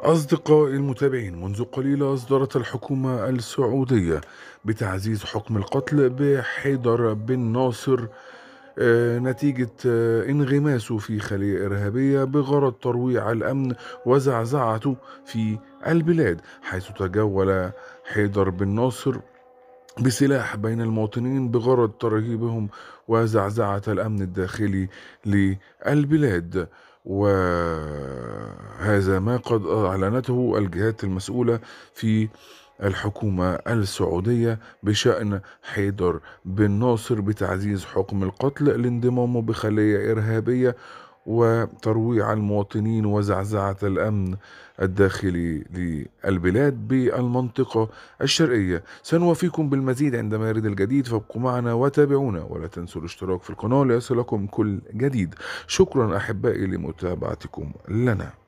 أصدقائي المتابعين منذ قليل أصدرت الحكومة السعودية بتعزيز حكم القتل بحيدر بن ناصر آه، نتيجة آه، انغماسه في خلية إرهابية بغرض ترويع الأمن وزعزعته في البلاد حيث تجول حيدر بن ناصر بسلاح بين المواطنين بغرض ترهيبهم وزعزعة الأمن الداخلي للبلاد و هذا ما قد أعلنته الجهات المسؤولة في الحكومة السعودية بشأن حيدر بن ناصر بتعزيز حكم القتل لانضمامه بخلية إرهابية وترويع المواطنين وزعزعة الأمن الداخلي للبلاد بالمنطقة الشرقية سنوافيكم بالمزيد عندما يرد الجديد فابقوا معنا وتابعونا ولا تنسوا الاشتراك في القناة ليصلكم كل جديد شكرا أحبائي لمتابعتكم لنا